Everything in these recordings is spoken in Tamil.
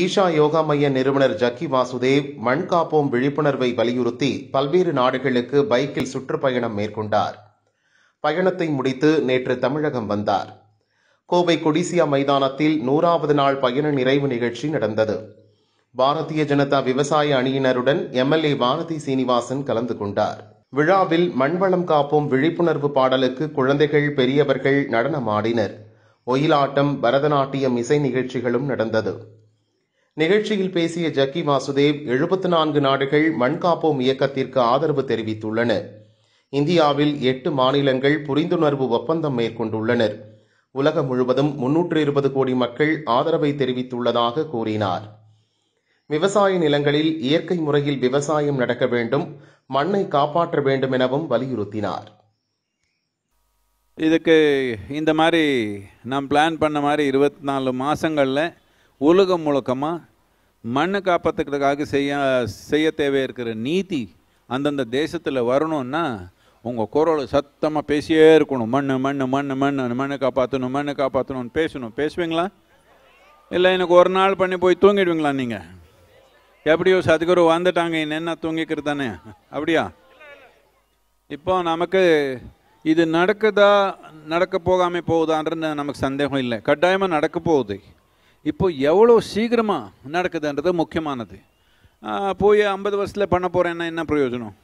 ஈஷா யோகா மைய நிறுவனர் ஜக்கி வாசுதேவ் மண் காப்போம் விழிப்புணர்வை வலியுறுத்தி பல்வேறு நாடுகளுக்கு பைக்கில் சுற்றுப்பயணம் மேற்கொண்டார் பயணத்தை முடித்து நேற்று தமிழகம் வந்தார் கோவை கொடிசியா மைதானத்தில் நூறாவது நாள் பயண நிறைவு நிகழ்ச்சி நடந்தது பாரதிய ஜனதா விவசாய அணியினருடன் எம்எல்ஏ பாரதி சீனிவாசன் கலந்து கொண்டார் விழாவில் மண்வளம் காப்போம் விழிப்புணர்வு பாடலுக்கு குழந்தைகள் பெரியவர்கள் நடனமாடினர் ஒயிலாட்டம் பரதநாட்டியம் இசை நிகழ்ச்சிகளும் நடந்தது நிகழ்ச்சியில் பேசிய ஜக்கி வாசுதேவ் எழுபத்தி நான்கு நாடுகள் மண்காப்போம் இயக்கத்திற்கு ஆதரவு தெரிவித்துள்ளன இந்தியாவில் எட்டு மாநிலங்கள் புரிந்துணர்வு ஒப்பந்தம் மேற்கொண்டுள்ளனர் உலகம் முழுவதும் முன்னூற்று இருபது கோடி மக்கள் ஆதரவை தெரிவித்துள்ளதாக கூறினார் விவசாய நிலங்களில் இயற்கை முறையில் விவசாயம் நடக்க வேண்டும் மண்ணை காப்பாற்ற வேண்டும் எனவும் வலியுறுத்தினார் இதுக்கு இந்த மாதிரி நாம் பிளான் பண்ண மாதிரி இருபத்தி நாலு மாதங்களில் உலகம் முழுக்கமாக மண்ணை காப்பாற்றுக்கிறதுக்காக செய்ய செய்ய தேவை இருக்கிற நீதி அந்தந்த தேசத்தில் வரணும்னா உங்கள் குரல் சத்தமாக பேசியே இருக்கணும் மண் மண் மண் மண் மண்ணை காப்பாற்றணும் மண்ணை காப்பாற்றணும்னு பேசணும் பேசுவீங்களா இல்லை எனக்கு ஒரு நாள் பண்ணி போய் தூங்கிடுவீங்களா நீங்கள் எப்படியோ சதுகுரு வந்துட்டாங்க என்ன தூங்கிக்கிறது தானே அப்படியா இப்போ நமக்கு இது நடக்குதா நடக்க போகாமல் போகுதான்றது நமக்கு சந்தேகம் இல்லை கட்டாயமாக நடக்க போகுது இப்போ எவ்வளோ சீக்கிரமாக நடக்குதுன்றது முக்கியமானது போய் ஐம்பது வருஷத்தில் பண்ண போகிறேன்னா என்ன பிரயோஜனம்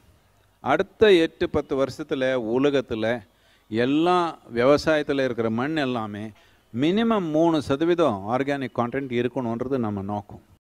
அடுத்த எட்டு பத்து வருஷத்தில் உலகத்தில் எல்லா விவசாயத்தில் இருக்கிற மண் எல்லாமே மினிமம் மூணு சதவீதம் ஆர்கானிக் கான்டென்ட் இருக்கணுன்றது நம்ம நோக்கம்